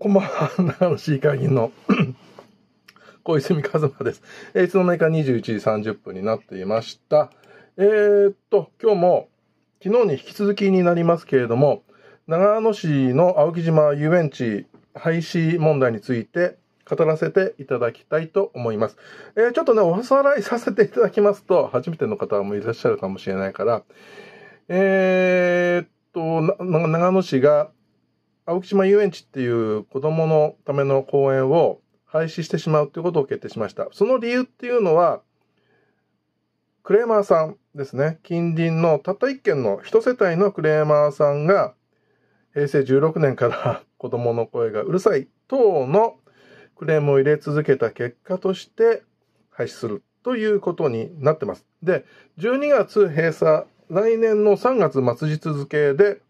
こんばんは、長野市議会議員の 小泉和馬です。いつの間にか21時30分になっていました。えー、っと、今日も昨日に引き続きになりますけれども、長野市の青木島遊園地廃止問題について語らせていただきたいと思います。えー、ちょっとね、おさらいさせていただきますと、初めての方もいらっしゃるかもしれないから、えー、っと、長野市が青木島遊園地っていう子供のための公園を廃止してしまうということを決定しました。その理由っていうのは、クレーマーさんですね。近隣のたった1軒の1世帯のクレーマーさんが、平成16年から 子供の声がうるさい等のクレームを入れ続けた結果として廃止するということになってます。で、12月閉鎖、来年の3月末日付で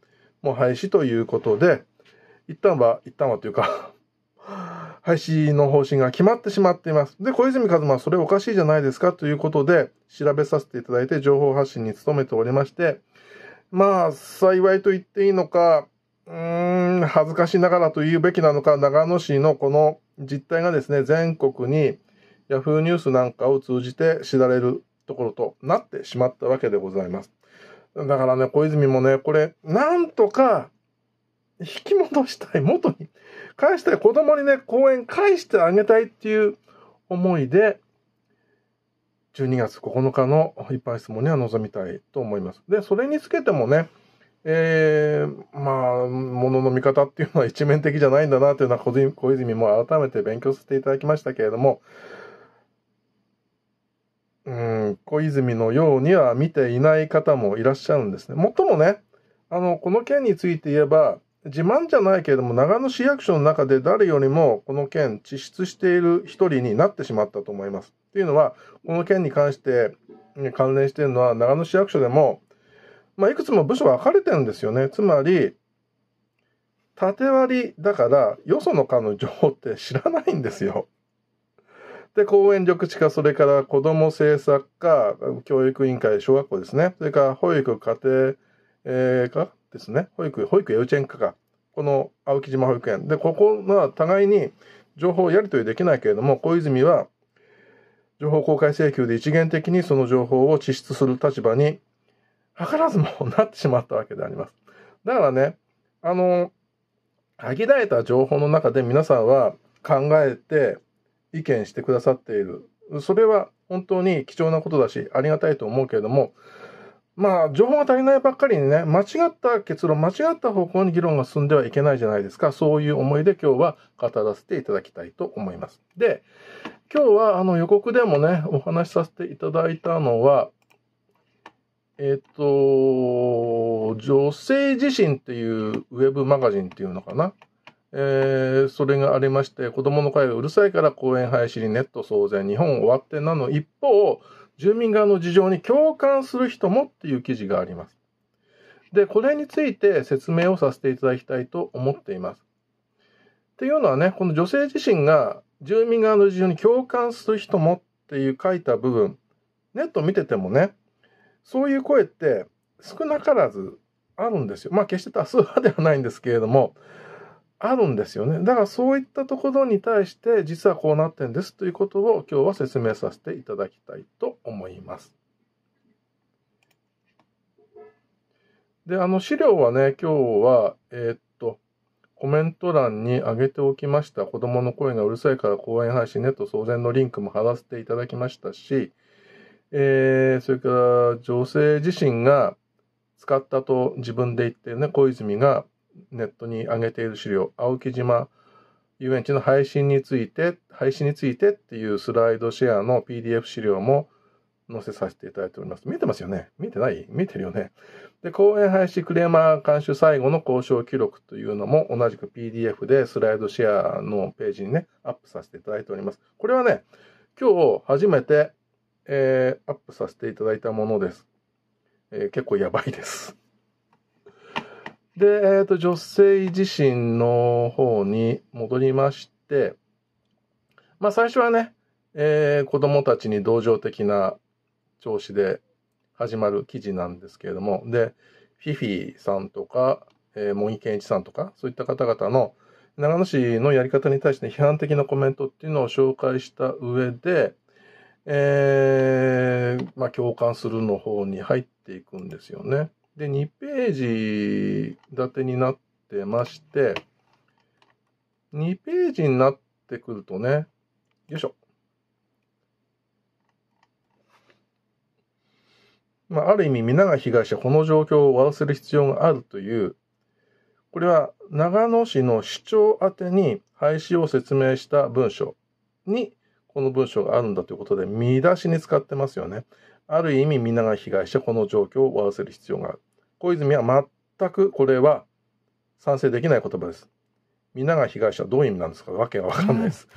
もう廃止ということで、一旦は、一旦はというか廃止 の方針が決まってしまっています。で、小泉一馬はそれおかしいじゃないですかということで、調べさせていただいて情報発信に努めておりまして、まあ、幸いと言っていいのか、うーん、恥ずかしながらと言うべきなのか、長野市のこの実態がですね、全国に Yahoo ニュースなんかを通じて知られるところとなってしまったわけでございます。だからね、小泉もね、これ、なんとか、引き戻したい、元に返したい、子供にね、公園返してあげたいっていう思いで、12月9日の一い質問には臨みたいと思います。で、それにつけてもね、えー、まあ、ものの見方っていうのは一面的じゃないんだなというのは小泉も改めて勉強させていただきましたけれども、うん、小泉のようには見ていない方もいらっしゃるんですね。もっともね、あの、この件について言えば、自慢じゃないけれども長野市役所の中で誰よりもこの件地質している一人になってしまったと思います。っていうのはこの件に関して関連しているのは長野市役所でも、まあ、いくつも部署分かれてるんですよね。つまり縦割りだからよその課の情報って知らないんですよ。で公園緑地課それから子ども政策課教育委員会小学校ですねそれから保育家庭、えー、かですね保育保育幼稚園課がこの青木島保育園でここは互いに情報をやり取りできないけれども小泉は情報公開請求で一元的にその情報を支出する立場に図らずもなってしまったわけであります。だからね、あの、限られた情報の中で皆さんは考えて意見してくださっている。それは本当に貴重なことだし、ありがたいと思うけれども、まあ、情報が足りないばっかりにね、間違った結論、間違った方向に議論が進んではいけないじゃないですか。そういう思いで今日は語らせていただきたいと思います。で、今日はあの予告でもね、お話しさせていただいたのは、えっ、ー、と、女性自身っていうウェブマガジンっていうのかな。えー、それがありまして、子供の会がうるさいから公演廃止にネット騒然、日本終わってなの一方、住民側の事情に共感する人もっていう記事があります。で、これについて説明をさせていただきたいと思っています。っていうのはね、この女性自身が住民側の事情に共感する人もっていう書いた部分、ネット見ててもね、そういう声って少なからずあるんですよ。まあ決して多数派ではないんですけれども、あるんですよね。だからそういったところに対して、実はこうなってんですということを今日は説明させていただきたいと思います。で、あの資料はね、今日は、えー、っと、コメント欄に上げておきました。子供の声がうるさいから公演配信ねと騒然のリンクも貼らせていただきましたし、えー、それから女性自身が使ったと自分で言ってね、小泉がネットに上げている資料、青木島遊園地の配信について、配信についてっていうスライドシェアの PDF 資料も載せさせていただいております。見えてますよね見えてない見えてるよね。で、公演廃止クレーマー監修最後の交渉記録というのも同じく PDF でスライドシェアのページにね、アップさせていただいております。これはね、今日初めて、えー、アップさせていただいたものです。えー、結構やばいです。で、えっ、ー、と、女性自身の方に戻りまして、まあ最初はね、えー、子供たちに同情的な調子で始まる記事なんですけれども、で、フィフィさんとか、えー、茂木健一さんとか、そういった方々の長野市のやり方に対して批判的なコメントっていうのを紹介した上で、えー、まあ、共感するの方に入っていくんですよね。で、2ページ立てになってまして、2ページになってくるとね、よいしょ。まあ、ある意味、皆が被害者、この状況を終わらせる必要があるという、これは長野市の市長宛てに廃止を説明した文書に、この文書があるんだということで、見出しに使ってますよね。ある意味、皆が被害者、この状況を終わらせる必要がある。小泉は全くこれは賛成できない言葉です。皆が被害者どういう意味なんですかわけがわかんないです。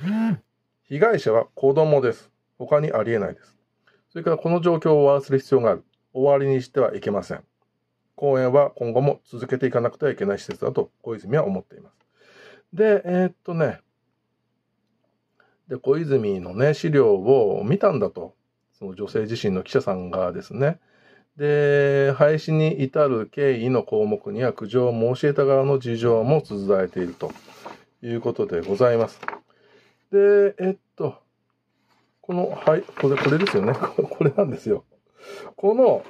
被害者は子供です。他にありえないです。それからこの状況を終わらせる必要がある。終わりにしてはいけません。公園は今後も続けていかなくてはいけない施設だと小泉は思っています。で、えー、っとね、で、小泉のね、資料を見たんだと、その女性自身の記者さんがですね、で、廃止に至る経緯の項目には、苦情を申し得た側の事情も綴られているということでございます。で、えっと、この、はい、これ、これですよね。これなんですよ。この、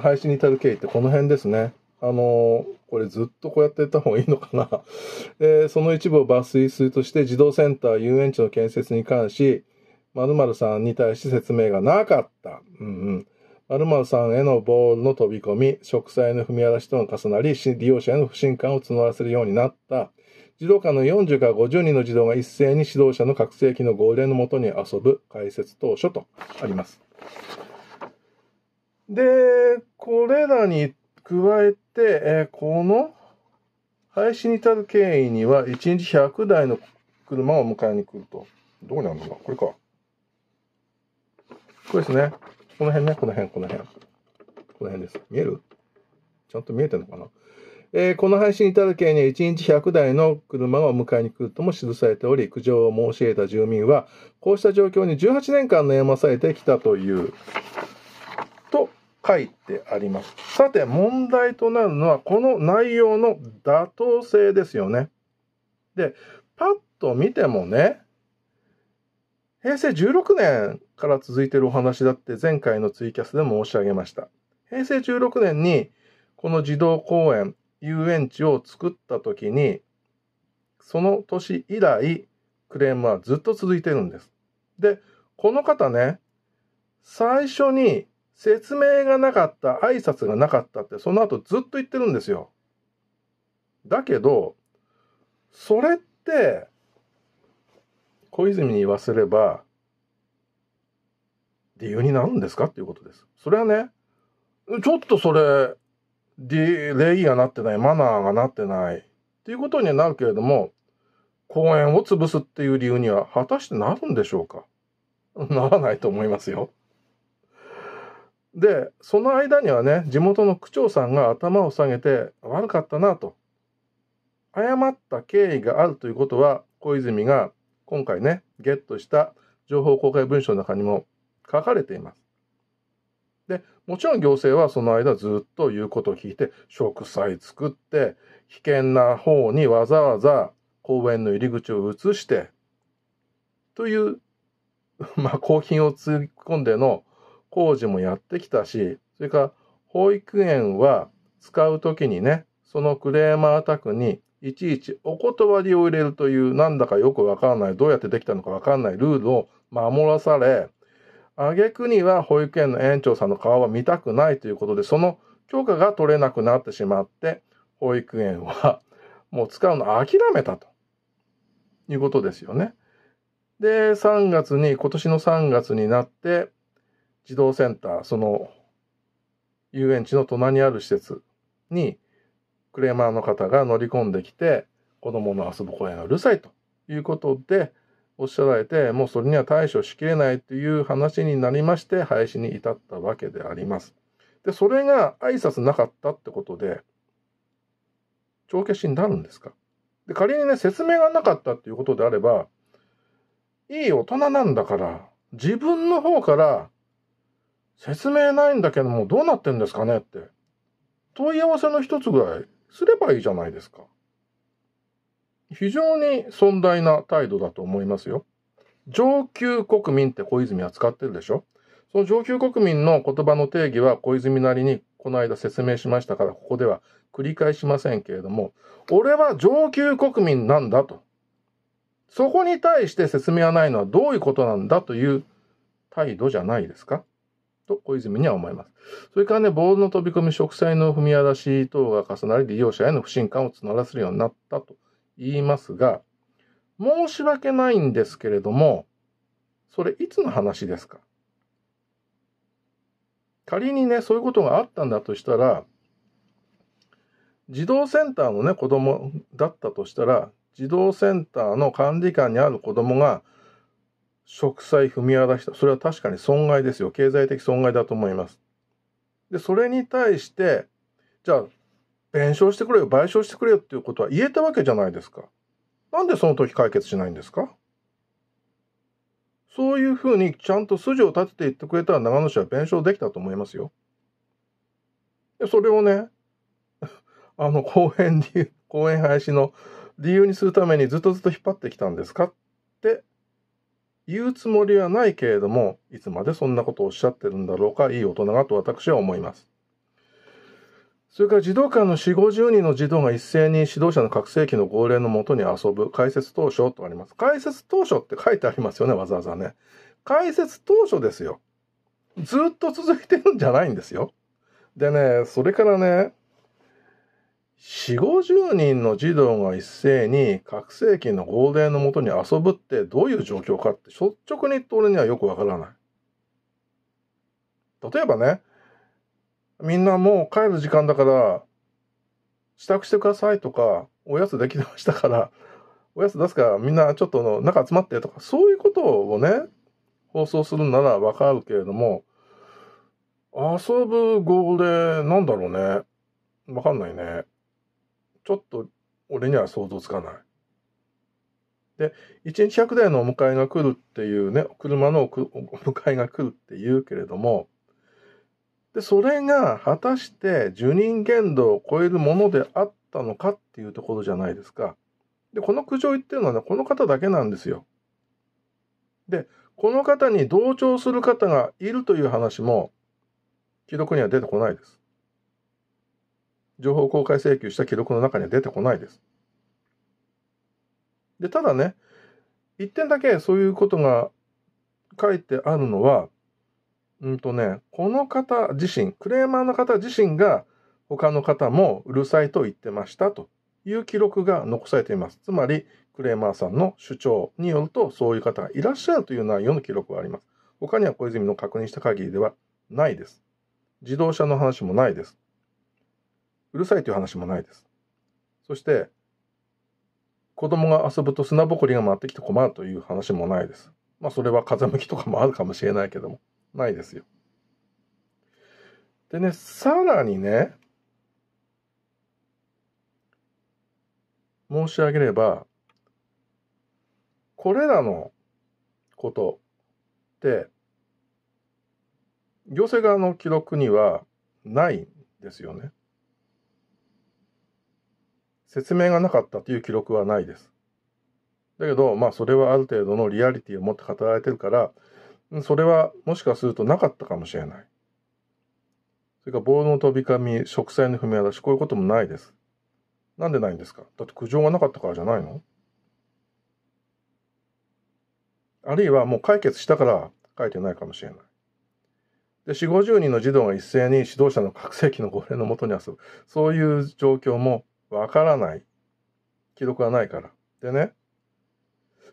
廃止に至る経緯ってこの辺ですね。あのこれずっとこうやってった方がいいのかな。え その一部を抜粋するとして、児童センター、遊園地の建設に関し、〇〇さんに対して説明がなかった。うんうん。アルマさんへのボールの飛び込み、植栽の踏み荒らしとの重なり、利用者への不信感を募らせるようになった。児童館の40から50人の児童が一斉に指導者の覚醒器の号令のもとに遊ぶ解説当初とあります。で、これらに加えて、えこの廃止に至る経緯には、1日100台の車を迎えに来ると。どこにあるのかこれか。これですね。この辺ね、この辺、この辺。この辺です。見えるちゃんと見えてるのかなえー、この配信至る県に1日100台の車がお迎えに来るとも記されており、苦情を申し得た住民は、こうした状況に18年間悩まされてきたという、と書いてあります。さて、問題となるのは、この内容の妥当性ですよね。で、パッと見てもね、平成16年から続いているお話だって前回のツイキャスでも申し上げました。平成16年にこの児童公園、遊園地を作った時に、その年以来クレームはずっと続いてるんです。で、この方ね、最初に説明がなかった、挨拶がなかったって、その後ずっと言ってるんですよ。だけど、それって、小泉に言わせれば、理由になるんですかっていうことです。それはね、ちょっとそれ、礼儀がなってない、マナーがなってない、っていうことにはなるけれども、公園を潰すっていう理由には果たしてなるんでしょうかならないと思いますよ。で、その間にはね、地元の区長さんが頭を下げて悪かったなと。謝った経緯があるということは、小泉が今回ね、ゲットした情報公開文書の中にも書かれています。で、もちろん行政はその間ずっと言うことを聞いて、植栽作って、危険な方にわざわざ公園の入り口を移して、という、まあ、公金を突っ込んでの工事もやってきたし、それから保育園は使う時にね、そのクレーマー宅にいちいちお断りを入れるというなんだかよくわかんないどうやってできたのかわかんないルールを守らされあげくには保育園の園長さんの顔は見たくないということでその許可が取れなくなってしまって保育園は もう使うの諦めたということですよね。で3月に今年の3月になって児童センターその遊園地の隣にある施設にクレーマーの方が乗り込んできて、子供の遊ぶ声がうるさいということで、おっしゃられて、もうそれには対処しきれないという話になりまして、廃止に至ったわけであります。で、それが挨拶なかったってことで、帳消しになるんですかで、仮にね、説明がなかったっていうことであれば、いい大人なんだから、自分の方から、説明ないんだけども、どうなってんですかねって。問い合わせの一つぐらいすればいいじゃないですか。非常に尊大な態度だと思いますよ。上級国民って小泉は使ってるでしょその上級国民の言葉の定義は小泉なりにこの間説明しましたからここでは繰り返しませんけれども俺は上級国民なんだとそこに対して説明はないのはどういうことなんだという態度じゃないですかと小泉には思います。それからね、ボールの飛び込み、植栽の踏み荒らし等が重なり、利用者への不信感を募らせるようになったと言いますが、申し訳ないんですけれども、それいつの話ですか仮にね、そういうことがあったんだとしたら、児童センターのね、子供だったとしたら、児童センターの管理官にある子供が、植栽踏み荒らした。それは確かに損害ですよ。経済的損害だと思います。で、それに対して、じゃあ、弁償してくれよ、賠償してくれよっていうことは言えたわけじゃないですか。なんでその時解決しないんですかそういうふうにちゃんと筋を立てて言ってくれたら長野市は弁償できたと思いますよ。でそれをね、あの公演に、公演廃止の理由にするためにずっとずっと引っ張ってきたんですかって言うつもりはないけれども、いつまでそんなことをおっしゃってるんだろうか、いい大人がと私は思います。それから児童館の4、50人の児童が一斉に指導者の拡声器の号令のもとに遊ぶ解説当初とあります。解説当初って書いてありますよね、わざわざね。解説当初ですよ。ずっと続いてるんじゃないんですよ。でね、それからね、4 50人の児童が一斉に拡声器の号令のもとに遊ぶってどういう状況かって率直に言って俺にはよくわからない。例えばね、みんなもう帰る時間だから、支度してくださいとか、おやつできましたから、おやつ出すからみんなちょっとの中集まってとか、そういうことをね、放送するならわかるけれども、遊ぶ号令なんだろうね。わかんないね。ちょっと俺には想像つかない。で、1日100台のお迎えが来るっていうね、車のお迎えが来るっていうけれども、で、それが果たして受任限度を超えるものであったのかっていうところじゃないですか。で、この苦情言ってるのはね、この方だけなんですよ。で、この方に同調する方がいるという話も、記録には出てこないです。情報公開請求した記録の中には出てこないです。で、ただね、一点だけそういうことが書いてあるのは、うんとね、この方自身、クレーマーの方自身が他の方もうるさいと言ってましたという記録が残されています。つまり、クレーマーさんの主張によると、そういう方がいらっしゃるという内容の記録はあります。他には小泉の確認した限りではないです。自動車の話もないです。うるさいという話もないです。そして、子供が遊ぶと砂ぼこりが回ってきて困るという話もないです。まあ、それは風向きとかもあるかもしれないけども、ないですよ。でね、さらにね、申し上げれば、これらのことって、行政側の記録にはないんですよね。説明がなかったという記録はないです。だけど、まあ、それはある程度のリアリティを持って語られてるから、それはもしかするとなかったかもしれない。それからボールの飛び込み、植栽の踏み荒し、こういうこともないです。なんでないんですかだって苦情がなかったからじゃないのあるいはもう解決したから書いてないかもしれない。で、4、50人の児童が一斉に指導者の拡声器の号令のもとに遊ぶ。そういう状況もわからない。記録がないから。でね、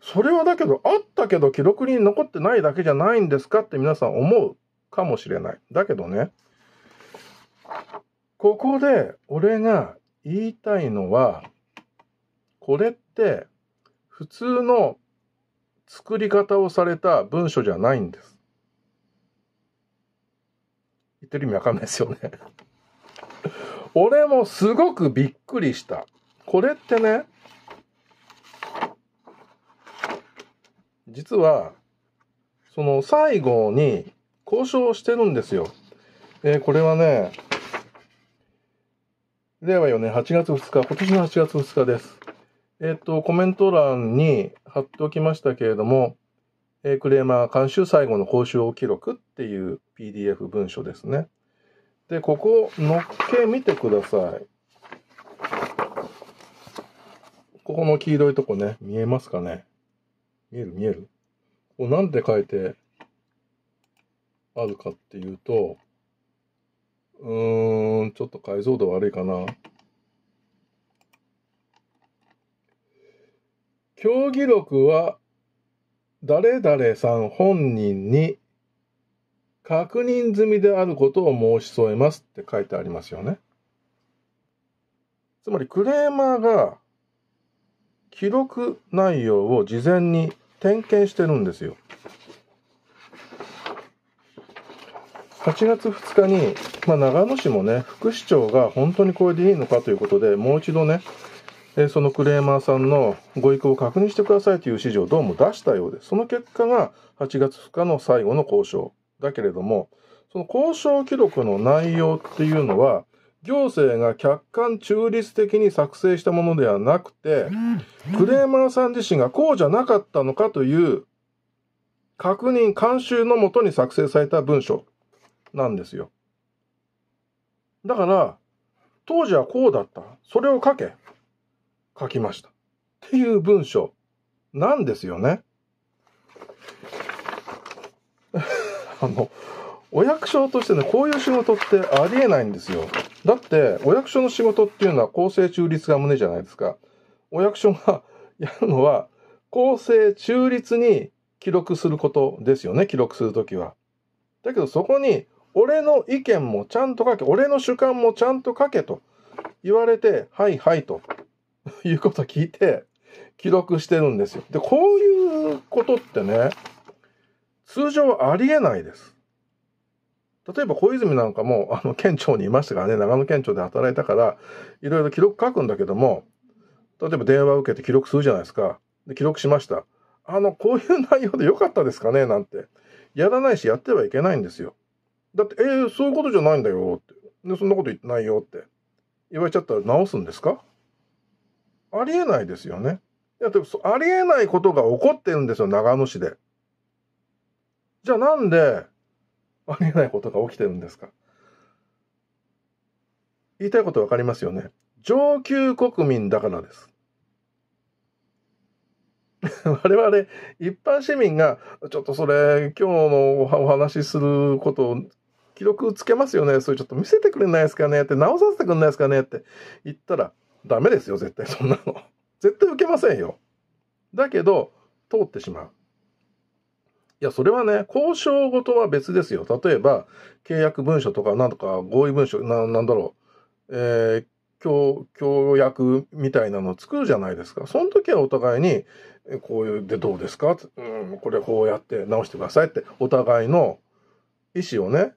それはだけど、あったけど記録に残ってないだけじゃないんですかって皆さん思うかもしれない。だけどね、ここで俺が言いたいのは、これって普通の作り方をされた文書じゃないんです。言ってる意味わかんないですよね俺もすごくびっくりした。これってね、実は、その最後に交渉してるんですよ。えー、これはね、令和4年8月2日、今年の8月2日です。えっ、ー、と、コメント欄に貼っておきましたけれども、えー、クレーマー監修最後の交渉記録っていう PDF 文書ですね。で、ここ、のっけ見てください。ここの黄色いとこね、見えますかね見える見えるここなんて書いてあるかっていうと、うーん、ちょっと解像度悪いかな。競技録は、誰々さん本人に確認済みであることを申し添えますって書いてありますよね。つまりクレーマーが記録内容を事前に点検してるんですよ。8月2日に、まあ、長野市もね、副市長が本当にこれでいいのかということで、もう一度ね、えそのクレーマーさんのご意向を確認してくださいという指示をどうも出したようです。その結果が8月2日の最後の交渉。だけれども、その交渉記録の内容っていうのは、行政が客観中立的に作成したものではなくて、クレーマーさん自身がこうじゃなかったのかという確認、監修のもとに作成された文書なんですよ。だから、当時はこうだった。それを書け。書きました。っていう文書なんですよね。あの、お役所としてね、こういう仕事ってありえないんですよ。だって、お役所の仕事っていうのは公正中立が胸じゃないですか。お役所が やるのは、公正中立に記録することですよね、記録するときは。だけどそこに、俺の意見もちゃんと書け、俺の主観もちゃんと書けと言われて、はいはいということを聞いて、記録してるんですよ。で、こういうことってね、通常はありえないです。例えば小泉なんかも、あの、県庁にいましたからね、長野県庁で働いたから、いろいろ記録書くんだけども、例えば電話を受けて記録するじゃないですか。で、記録しました。あの、こういう内容で良かったですかねなんて。やらないし、やってはいけないんですよ。だって、えー、そういうことじゃないんだよって。で、そんなこと言ってないよって。言われちゃったら直すんですかありえないですよね。いや、でも、ありえないことが起こってるんですよ、長野市で。じゃあなんで、ありえないことが起きてるんですか言いたいことわかりますよね。上級国民だからです。我々一般市民がちょっとそれ今日のお話しすることを記録つけますよねそれちょっと見せてくれないですかねって直させてくれないですかねって言ったらダメですよ絶対そんなの絶対受けませんよだけど通ってしまういや、それはね、交渉ごとは別ですよ。例えば、契約文書とか、なんとか合意文書、ななんだろう、えー協、協約みたいなのを作るじゃないですか。その時はお互いに、こういうでどうですかうん、これこうやって直してくださいって、お互いの意思をね、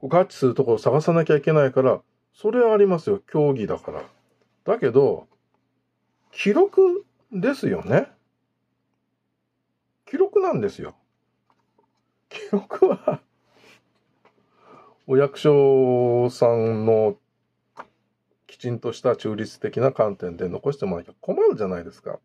合致するところを探さなきゃいけないから、それはありますよ。協議だから。だけど、記録ですよね。記録なんですよ。記録はお役所さんのきちんとした中立的な観点で残してもらなきゃ困るじゃないですか。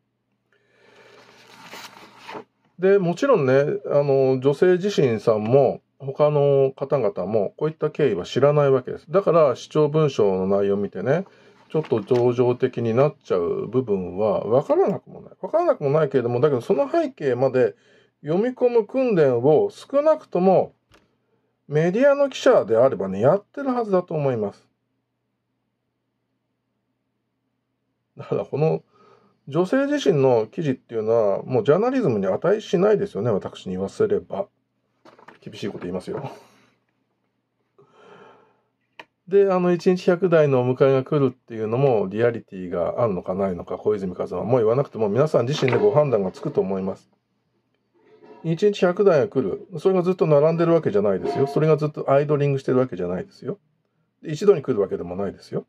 でもちろんねあの女性自身さんも他の方々もこういった経緯は知らないわけです。だから主張文章の内容を見てねちょっと情状的になっちゃう部分は分からなくもない。分からなくもないけれども、だけどその背景まで読み込む訓練を少なくともメディアの記者であればね、やってるはずだと思います。だからこの女性自身の記事っていうのはもうジャーナリズムに値しないですよね、私に言わせれば。厳しいこと言いますよ。で、あの、1日100台のお迎えが来るっていうのも、リアリティがあるのかないのか、小泉和馬はもう言わなくても、皆さん自身でご判断がつくと思います。1日100台が来る。それがずっと並んでるわけじゃないですよ。それがずっとアイドリングしてるわけじゃないですよ。一度に来るわけでもないですよ。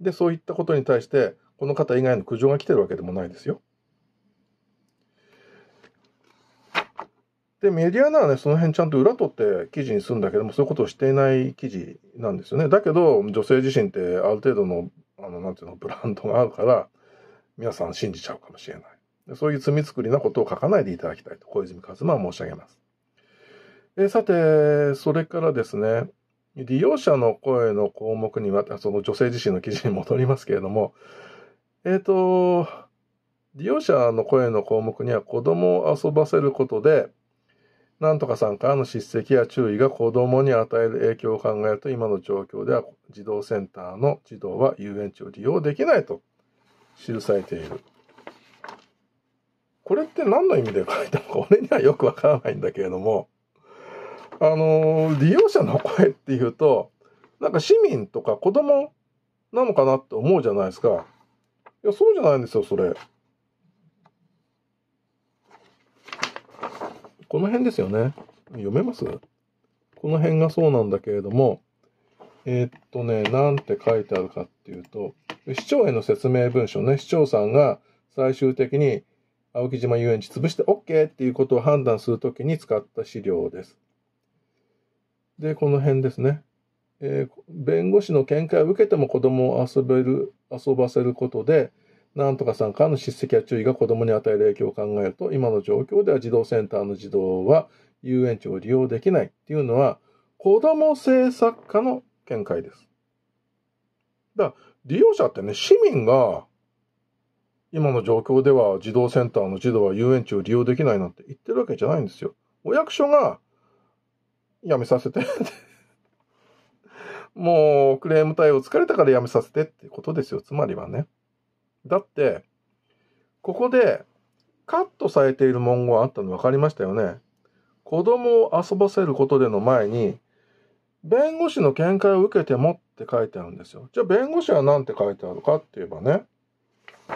で、そういったことに対して、この方以外の苦情が来てるわけでもないですよ。で、メディアならね、その辺ちゃんと裏取って記事にするんだけども、そういうことをしていない記事なんですよね。だけど、女性自身ってある程度の、あの、なんていうの、ブランドがあるから、皆さん信じちゃうかもしれない。そういう罪作りなことを書かないでいただきたいと、小泉一馬は申し上げます。えさて、それからですね、利用者の声の項目にまた、その女性自身の記事に戻りますけれども、えっ、ー、と、利用者の声の項目には、子供を遊ばせることで、なんとかさんからの叱責や注意が子どもに与える影響を考えると今の状況では児童センターの児童は遊園地を利用できないと記されている。これって何の意味で書いたのか俺にはよくわからないんだけれどもあの利用者の声っていうとなんか市民とか子供なのかなって思うじゃないですか。いやそうじゃないんですよそれ。この辺ですよね。読めますこの辺がそうなんだけれども、えー、っとね、なんて書いてあるかっていうと、市長への説明文書ね、市長さんが最終的に青木島遊園地潰して OK っていうことを判断するときに使った資料です。で、この辺ですね。えー、弁護士の見解を受けても子供を遊べる、遊ばせることで、なんとかさんからの叱責や注意が子供に与える影響を考えると、今の状況では児童センターの児童は遊園地を利用できないっていうのは、子供政策課の見解です。だから、利用者ってね、市民が、今の状況では児童センターの児童は遊園地を利用できないなんて言ってるわけじゃないんですよ。お役所が、やめさせてもうクレーム対応疲れたからやめさせてってことですよ。つまりはね。だって、ここでカットされている文言あったの分かりましたよね。子供を遊ばせることでの前に、弁護士の見解を受けてもって書いてあるんですよ。じゃあ弁護士は何て書いてあるかって言えばね、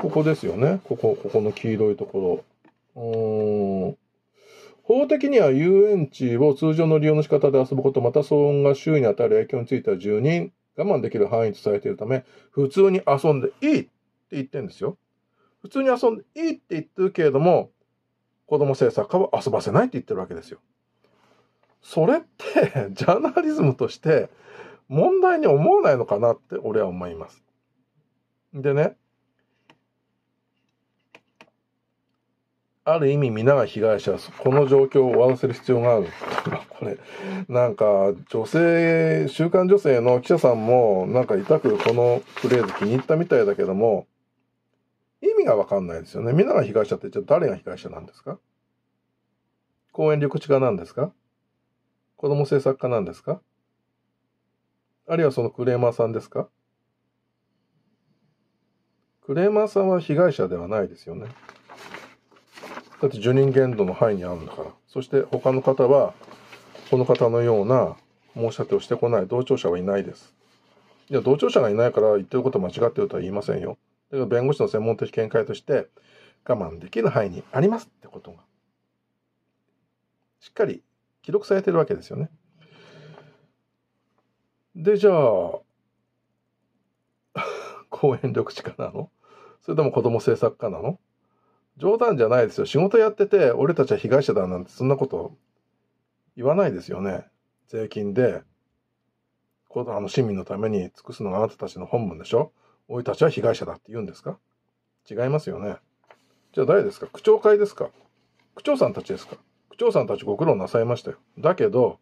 ここですよね。ここ、ここの黄色いところ。うーん。法的には遊園地を通常の利用の仕方で遊ぶこと、また騒音が周囲に与える影響については住人、我慢できる範囲とされているため、普通に遊んでいい。って言ってんですよ。普通に遊んでいいって言ってるけれども、子供政策家は遊ばせないって言ってるわけですよ。それって、ジャーナリズムとして問題に思わないのかなって俺は思います。でね、ある意味皆が被害者、この状況を終わらせる必要がある。これ、なんか、女性、週刊女性の記者さんも、なんか痛くこのフレーズ気に入ったみたいだけども、意味がわかんないですよね。みんなが被害者ってじゃ誰が被害者なんですか公園緑地化なんですか子供政策家なんですかあるいはそのクレーマーさんですかクレーマーさんは被害者ではないですよね。だって受任限度の範囲にあるんだから。そして他の方は、この方のような申し立てをしてこない同調者はいないです。いや、同調者がいないから言ってること間違ってるとは言いませんよ。弁護士の専門的見解として我慢できる範囲にありますってことがしっかり記録されてるわけですよね。でじゃあ公園緑地家なのそれとも子ども政策家なの冗談じゃないですよ仕事やってて俺たちは被害者だなんてそんなこと言わないですよね税金であの市民のために尽くすのがあなたたちの本分でしょ俺たちは被害者だって言うんですか違いますよね。じゃあ誰ですか区長会ですか区長さんたちですか区長さんたちご苦労なさいましたよ。だけど、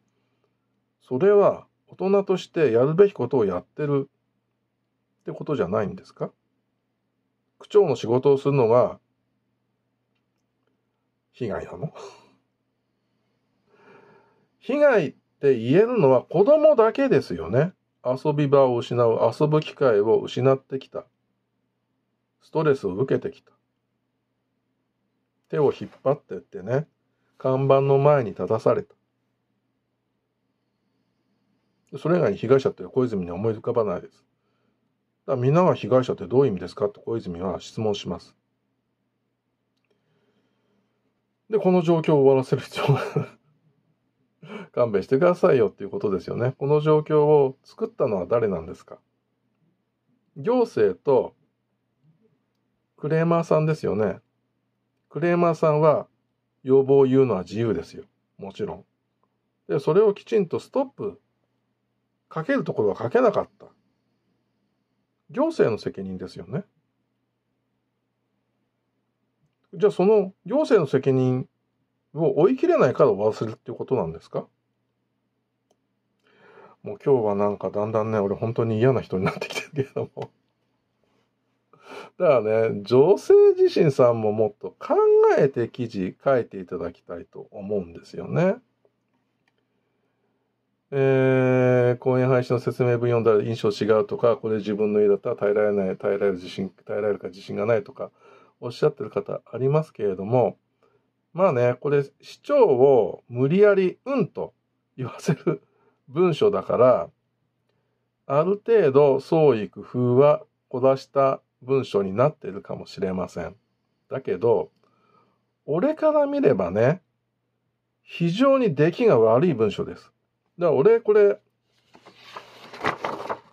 それは大人としてやるべきことをやってるってことじゃないんですか区長の仕事をするのが被害なの 被害って言えるのは子供だけですよね。遊び場を失う遊ぶ機会を失ってきた。ストレスを受けてきた。手を引っ張ってってね、看板の前に立たされた。それ以外に被害者って小泉に思い浮かばないです。だみんなが被害者ってどういう意味ですかって小泉は質問します。で、この状況を終わらせる必要が勘弁してくださいよっていうことですよね。この状況を作ったのは誰なんですか行政とクレーマーさんですよね。クレーマーさんは要望を言うのは自由ですよ。もちろん。で、それをきちんとストップかけるところはかけなかった。行政の責任ですよね。じゃあその行政の責任を追い切れないから終わらせるっていうことなんですかもう今日はなんかだんだんね、俺本当に嫌な人になってきてるけども。だからね、女性自身さんももっと考えて記事書いていただきたいと思うんですよね。えー、講演配信の説明文読んだら印象違うとか、これ自分の家だったら耐えられない、耐えられる自信、耐えられるか自信がないとか、おっしゃってる方ありますけれども、まあね、これ、市長を無理やり、うんと言わせる文書だから、ある程度創意工夫は凝らした文章になっているかもしれません。だけど、俺から見ればね、非常に出来が悪い文章です。だから俺、これ、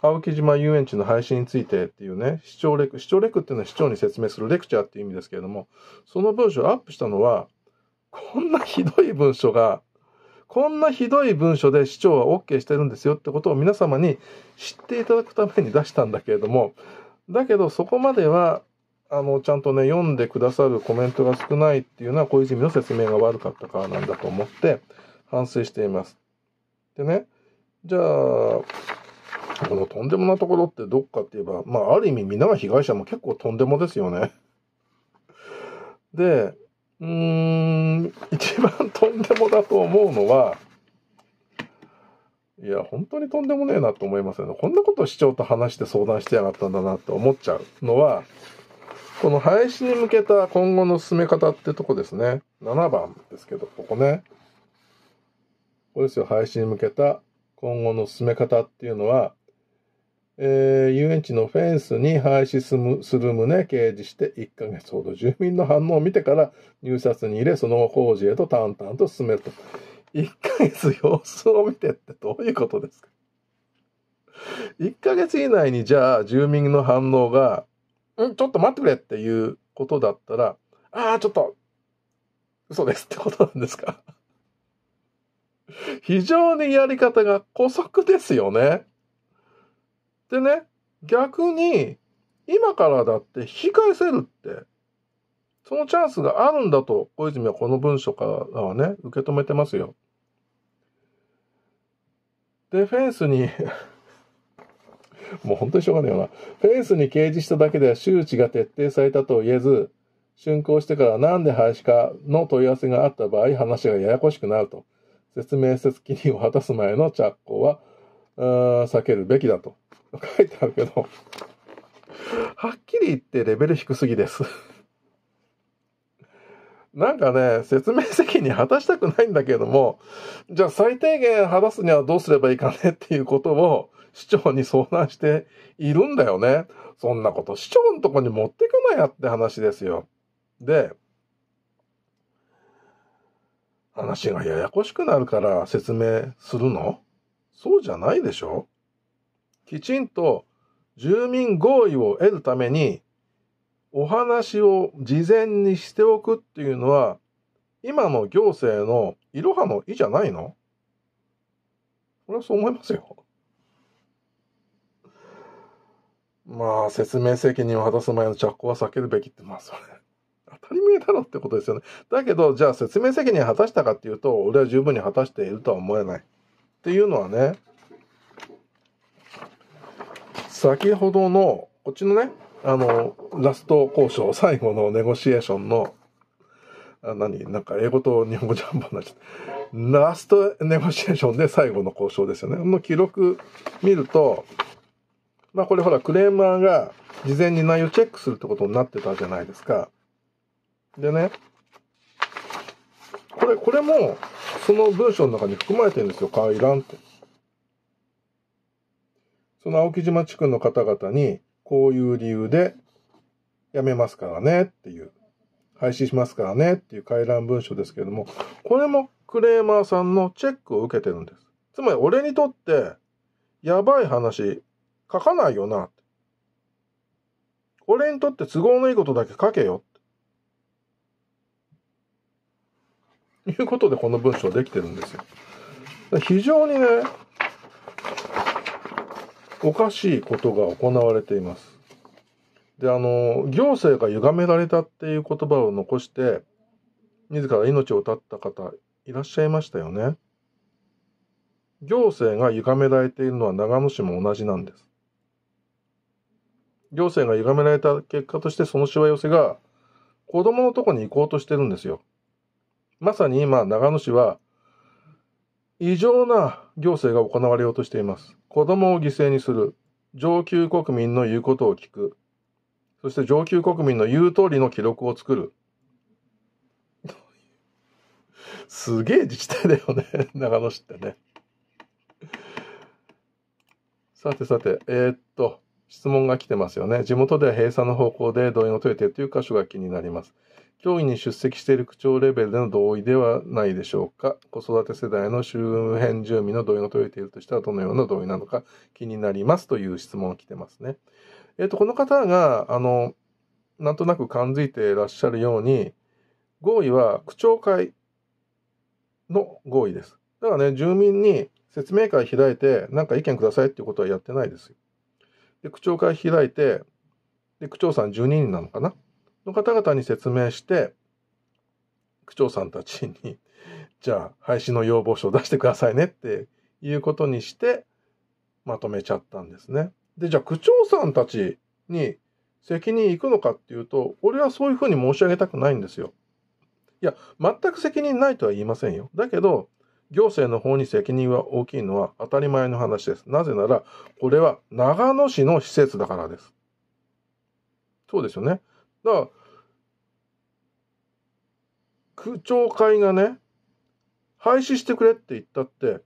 青木島遊園地の配信についてっていうね、視聴レク、視聴レクっていうのは視聴に説明するレクチャーっていう意味ですけれども、その文章をアップしたのは、こんなひどい文章がこんなひどい文書で市長は OK してるんですよってことを皆様に知っていただくために出したんだけれども、だけどそこまでは、あの、ちゃんとね、読んでくださるコメントが少ないっていうのは、小泉の説明が悪かったからなんだと思って、反省しています。でね、じゃあ、このとんでもなところってどっかって言えば、まあ、ある意味、皆が被害者も結構とんでもですよね。で、うーん、一番とんでもだと思うのは、いや、本当にとんでもねえなと思いますよね。こんなことを市長と話して相談してやがったんだなって思っちゃうのは、この廃止に向けた今後の進め方ってとこですね。7番ですけど、ここね。これですよ、廃止に向けた今後の進め方っていうのは、えー、遊園地のフェンスに廃止する旨掲示して1ヶ月ほど住民の反応を見てから入札に入れ、その後工事へと淡々と進めると。1ヶ月様子を見てってどういうことですか1ヶ月以内にじゃあ住民の反応が、んちょっと待ってくれっていうことだったら、ああ、ちょっと、嘘ですってことなんですか非常にやり方が古速ですよね。でね、逆に、今からだって引き返せるって、そのチャンスがあるんだと、小泉はこの文書からはね、受け止めてますよ。で、フェンスに もう本当にしょうがないよな。フェンスに掲示しただけでは周知が徹底されたと言えず、竣工してからなんで廃止かの問い合わせがあった場合、話がややこしくなると。説明説記任を果たす前の着工は、避けるべきだと。書いてあるけど、はっきり言ってレベル低すぎですなんかね、説明責任果たしたくないんだけれども、じゃあ最低限果たすにはどうすればいいかねっていうことを市長に相談しているんだよね。そんなこと市長のとこに持ってくなやって話ですよ。で、話がややこしくなるから説明するのそうじゃないでしょきちんと住民合意を得るためにお話を事前にしておくっていうのは今の行政のいろはの意じゃないの俺れはそう思いますよ。まあ説明責任を果たす前の着工は避けるべきってまあそれ当たり前だろってことですよね。だけどじゃあ説明責任果たしたかっていうと俺は十分に果たしているとは思えないっていうのはね先ほどの、こっちのね、あの、ラスト交渉、最後のネゴシエーションの、あ何なんか英語と日本語ジャンボになっちゃった。ラストネゴシエーションで最後の交渉ですよね。の記録見ると、まあこれほらクレーマーが事前に内容チェックするってことになってたじゃないですか。でね、これ、これもその文章の中に含まれてるんですよ。らんって。その青木島地区の方々に、こういう理由で辞めますからねっていう、廃止しますからねっていう回覧文書ですけれども、これもクレーマーさんのチェックを受けてるんです。つまり俺にとって、やばい話書かないよな。俺にとって都合のいいことだけ書けよ。いうことでこの文章できてるんですよ。非常にね、おかしいことが行われています。で、あの、行政が歪められたっていう言葉を残して、自ら命を絶った方、いらっしゃいましたよね。行政が歪められているのは長野市も同じなんです。行政が歪められた結果としてそのしわ寄せが子供のとこに行こうとしてるんですよ。まさに今、長野市は異常な行政が行われようとしています。子供を犠牲にする。上級国民の言うことを聞く。そして上級国民の言う通りの記録を作る。すげえ自治体だよね、長野市ってね。さてさて、えー、っと、質問が来てますよね。地元では閉鎖の方向で同意の問いてという箇所が気になります。教員に出席している区長レベルでの同意ではないでしょうか。子育て世代の周辺住民の同意が取れているとしたらどのような同意なのか気になりますという質問が来てますね。えっ、ー、と、この方が、あの、なんとなく感づいていらっしゃるように、合意は区長会の合意です。だからね、住民に説明会開いて、なんか意見くださいっていうことはやってないですよ。で、区長会開いて、で、区長さん12人なのかなの方々に説明して、区長さんたちに、じゃあ廃止の要望書を出してくださいねっていうことにして、まとめちゃったんですね。で、じゃあ区長さんたちに責任いくのかっていうと、俺はそういうふうに申し上げたくないんですよ。いや、全く責任ないとは言いませんよ。だけど、行政の方に責任は大きいのは当たり前の話です。なぜなら、これは長野市の施設だからです。そうですよね。だから区長会がね廃止してくれって言ったって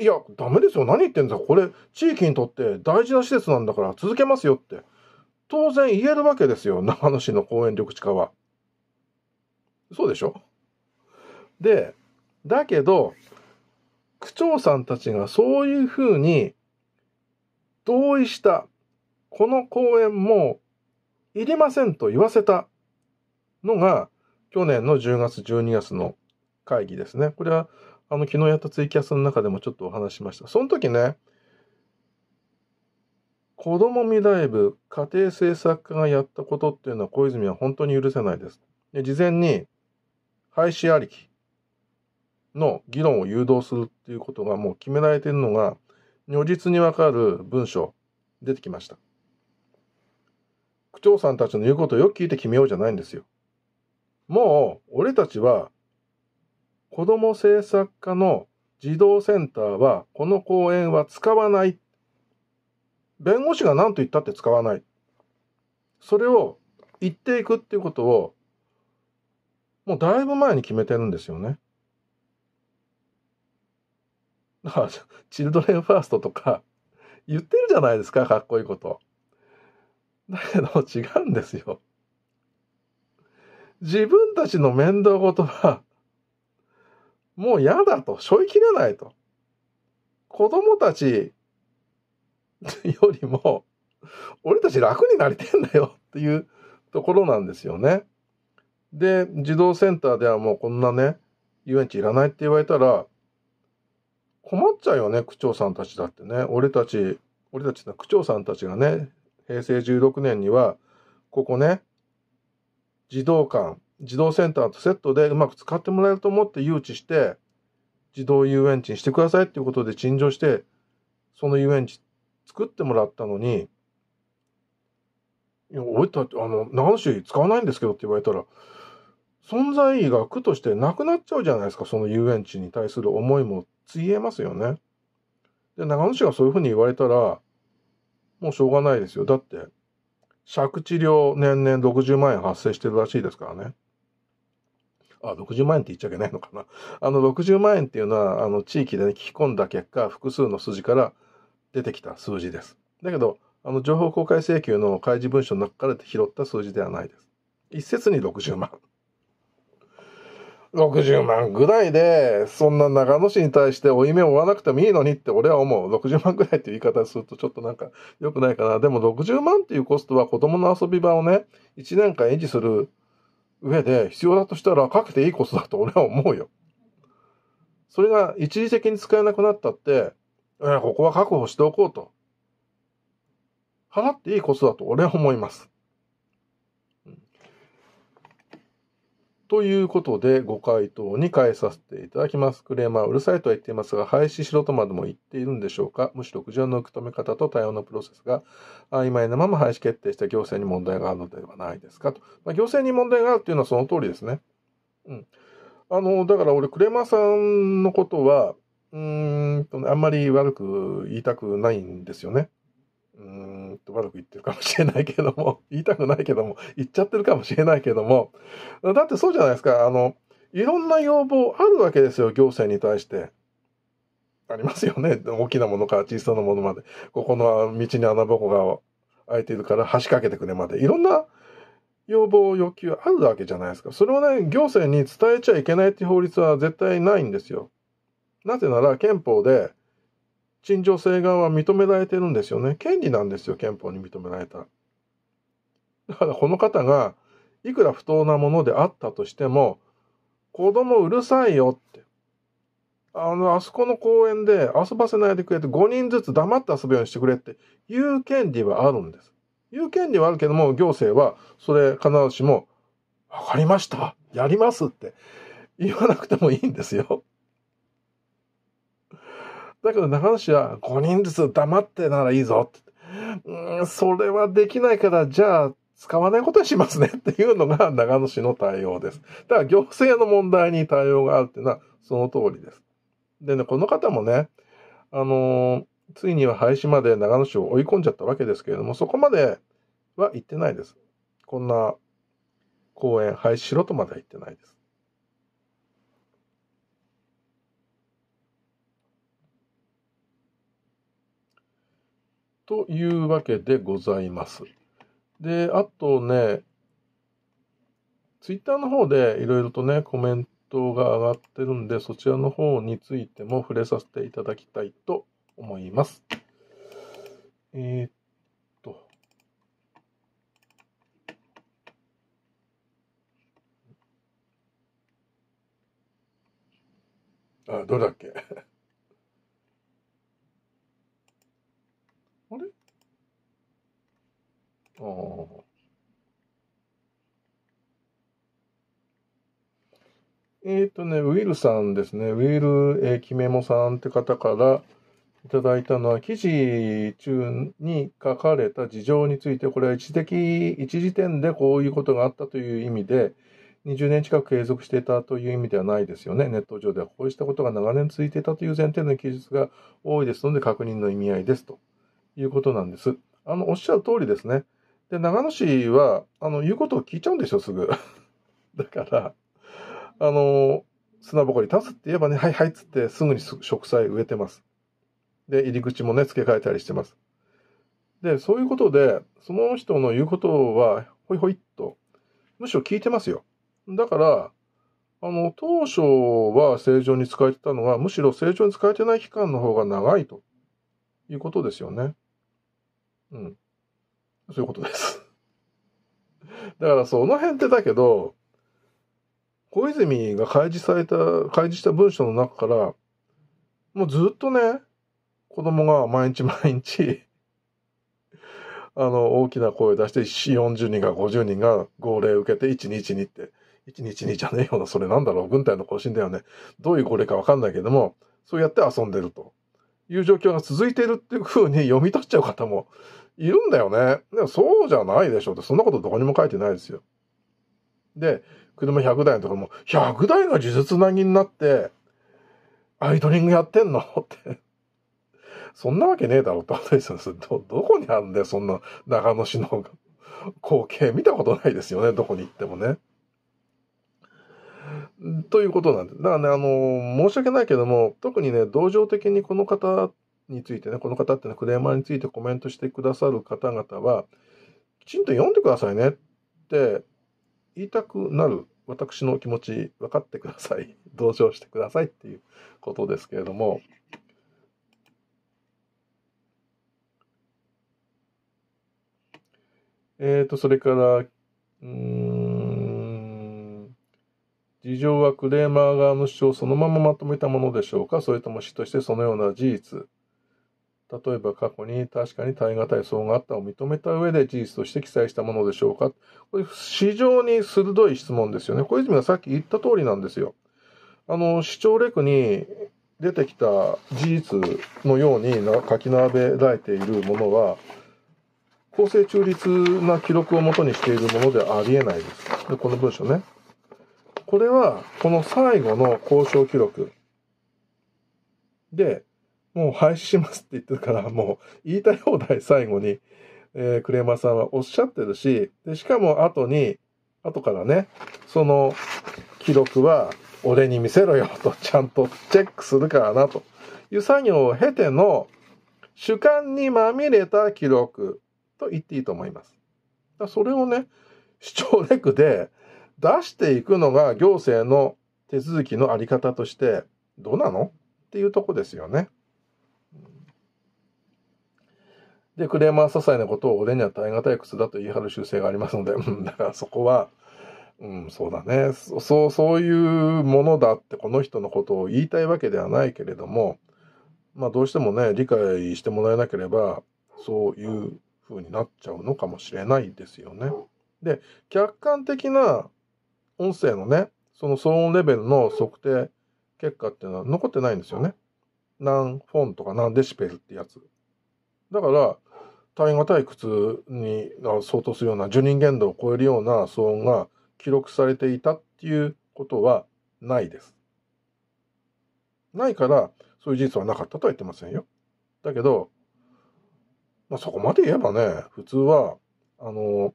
いやダメですよ何言ってんですかこれ地域にとって大事な施設なんだから続けますよって当然言えるわけですよ長野市の公園緑地化は。そうでしょでだけど区長さんたちがそういうふうに同意したこの公園もいりませんと言わせたのが、去年の10月、12月の会議ですね。これは、あの、昨日やったツイキャスの中でもちょっとお話しました。その時ね、子供未来部、家庭政策課がやったことっていうのは小泉は本当に許せないです。で事前に、廃止ありきの議論を誘導するっていうことがもう決められているのが、如実にわかる文章、出てきました。区長さんたちの言うことをよく聞いて決めようじゃないんですよ。もう、俺たちは、子ども政策課の児童センターは、この公園は使わない。弁護士が何と言ったって使わない。それを言っていくっていうことを、もうだいぶ前に決めてるんですよね。だから、チルドレンファーストとか、言ってるじゃないですか、かっこいいこと。だけど違うんですよ。自分たちの面倒事は、もう嫌だと、背負いきれないと。子供たちよりも、俺たち楽になりてんだよっていうところなんですよね。で、児童センターではもうこんなね、遊園地いらないって言われたら、困っちゃうよね、区長さんたちだってね。俺たち、俺たちの区長さんたちがね、平成16年には、ここね、児童館、児童センターとセットでうまく使ってもらえると思って誘致して、児童遊園地にしてくださいっていうことで陳情して、その遊園地作ってもらったのに、いや、俺たち、あの、長野市使わないんですけどって言われたら、存在意義が苦としてなくなっちゃうじゃないですか、その遊園地に対する思いもついえますよね。で、長野市がそういうふうに言われたら、もうしょうがないですよ。だって、借地料年々60万円発生してるらしいですからね。あ、60万円って言っちゃいけないのかな。あの、60万円っていうのは、あの、地域で、ね、聞き込んだ結果、複数の数字から出てきた数字です。だけど、あの、情報公開請求の開示文書の中から拾った数字ではないです。一説に60万。60万ぐらいで、そんな長野市に対して負い目を負わなくてもいいのにって俺は思う。60万ぐらいっていう言い方するとちょっとなんか良くないかな。でも60万っていうコストは子供の遊び場をね、1年間維持する上で必要だとしたらかけていいコストだと俺は思うよ。それが一時的に使えなくなったって、えここは確保しておこうと。払っていいコストだと俺は思います。ということで、ご回答に変えさせていただきます。クレーマーうるさいとは言っていますが、廃止しろとまでも言っているんでしょうかむしろ苦情の受け止め方と対応のプロセスが曖昧なまま廃止決定した行政に問題があるのではないですかと。まあ、行政に問題があるというのはその通りですね。うん。あの、だから俺、クレーマーさんのことは、うーんと、ね、あんまり悪く言いたくないんですよね。うーんと悪く言ってるかもしれないけども、言いたくないけども、言っちゃってるかもしれないけども、だってそうじゃないですか、あの、いろんな要望あるわけですよ、行政に対して。ありますよね。大きなものから小さなものまで。ここの道に穴ぼこが開いているから橋かけてくれまで。いろんな要望、要求あるわけじゃないですか。それをね、行政に伝えちゃいけないっていう法律は絶対ないんですよ。なぜなら憲法で、陳情請願は認められてるんですよね。権利なんですよ、憲法に認められた。だからこの方が、いくら不当なものであったとしても、子供うるさいよって。あの、あそこの公園で遊ばせないでくれって、5人ずつ黙って遊ぶようにしてくれっていう権利はあるんです。いう権利はあるけども、行政は、それ必ずしも、わかりましたやりますって言わなくてもいいんですよ。だけど中野氏は5人ずつ黙ってならいいぞうん、それはできないから、じゃあ、使わないことにしますねっていうのが長野市の対応です。だから行政の問題に対応があるっていうのはその通りです。でね、この方もね、あのついには廃止まで長野市を追い込んじゃったわけですけれども、そこまでは行ってないです。こんな公園廃止しろとまでは言ってないです。というわけでございます。で、あとね、ツイッターの方でいろいろとね、コメントが上がってるんで、そちらの方についても触れさせていただきたいと思います。えー、っと。あ、どれだっけえっ、ー、とね、ウィルさんですね。ウィル、えー、キメモさんって方からいただいたのは、記事中に書かれた事情について、これは一時的、一時点でこういうことがあったという意味で、20年近く継続していたという意味ではないですよね。ネット上ではこうしたことが長年続いていたという前提の記述が多いですので、確認の意味合いですということなんです。あの、おっしゃる通りですね。で、長野市は、あの、言うことを聞いちゃうんですよ、すぐ。だから、あの、砂ぼこり立つって言えばね、はいはいっつって、すぐに植栽植えてます。で、入り口もね、付け替えたりしてます。で、そういうことで、その人の言うことは、ほいほいっと、むしろ聞いてますよ。だから、あの、当初は正常に使えてたのは、むしろ正常に使えてない期間の方が長いということですよね。うん。そういうことです。だからその辺ってだけど、小泉が開示された、開示した文書の中から、もうずっとね、子供が毎日毎日あの、大きな声出して、40人か50人が号令を受けて、122って、122じゃねえよな、それなんだろう、軍隊の更新だよね。どういう号令かわかんないけども、そうやって遊んでるという状況が続いているっていうふうに読み取っちゃう方もいるんだよね。でもそうじゃないでしょって、そんなことどこにも書いてないですよ。で、車100台のところも、100台が呪術なぎになって、アイドリングやってんのって。そんなわけねえだろって話ですよ。ど、どこにあるんだよ、そんな長野市の光景見たことないですよね、どこに行ってもね。ということなんで。だからね、あの、申し訳ないけども、特にね、同情的にこの方についてね、この方っていうのはクレーマーについてコメントしてくださる方々は、きちんと読んでくださいねって言いたくなる私の気持ち分かってください。同情してくださいっていうことですけれども。えっ、ー、と、それから、うん、事情はクレーマー側の主張をそのまままとめたものでしょうかそれとも死としてそのような事実、例えば過去に確かに耐え難い層があったを認めた上で事実として記載したものでしょうかこれ非常に鋭い質問ですよね。小泉がさっき言った通りなんですよ。あの、市長レクに出てきた事実のように書き並べられているものは、公正中立な記録をもとにしているものではありえないです。で、この文章ね。これは、この最後の交渉記録で、もう廃止しますって言ってるから、もう言いたい放題最後に、えー、クレーマーさんはおっしゃってるし、で、しかも後に、後からね、その記録は俺に見せろよと、ちゃんとチェックするからなという作業を経ての主観にまみれた記録と言っていいと思います。だそれをね、主張レクで出していくのが行政の手続きのあり方としてどうなのっていうとこですよね。で、クレーマー些細なことを俺には耐え難い靴だと言い張る習性がありますので、うん、だからそこは、うん、そうだね。そう、そういうものだってこの人のことを言いたいわけではないけれども、まあどうしてもね、理解してもらえなければ、そういう風になっちゃうのかもしれないですよね。で、客観的な音声のね、その騒音レベルの測定結果っていうのは残ってないんですよね。何フォンとか何デシベルってやつ。だから、耐え難い苦痛に相当するような受任限度を超えるような騒音が記録されていたっていうことはないです。ないからそういう事実はなかったとは言ってませんよ。だけど、まあ、そこまで言えばね普通はあの